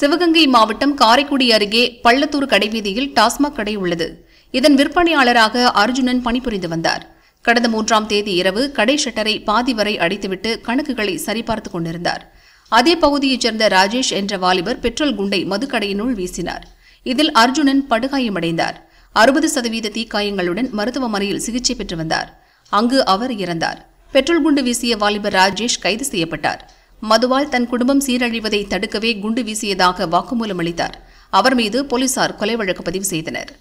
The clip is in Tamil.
சிவகங்கை மாவட்டம் காரைக்குடி அருகே பள்ளத்தூர் கடைவீதியில் டாஸ்மாக் கடை உள்ளது இதன் விற்பனையாளராக அர்ஜுனன் பணிபுரிந்து வந்தார் கடந்த மூன்றாம் தேதி இரவு கடை ஷட்டரை பாதி வரை அடைத்துவிட்டு கணக்குகளை சரிபார்த்து கொண்டிருந்தார் அதே பகுதியைச் சேர்ந்த ராஜேஷ் என்ற வாலிபர் பெட்ரோல் குண்டை மதுக்கடையினுள் வீசினார் இதில் அர்ஜுனன் படுகாயமடைந்தார் அறுபது சதவீத தீக்காயங்களுடன் மருத்துவமனையில் சிகிச்சை பெற்று வந்தார் அங்கு அவர் இறந்தார் பெட்ரோல் குண்டு வீசிய வாலிபர் ராஜேஷ் கைது செய்யப்பட்டார் மதுவால் தன் குடும்பம் சீரழிவதை தடுக்கவே குண்டு வீசியதாக வாக்குமூலம் அளித்தார் அவர் மீது போலீசார் கொலை வழக்கு பதிவு செய்தனர்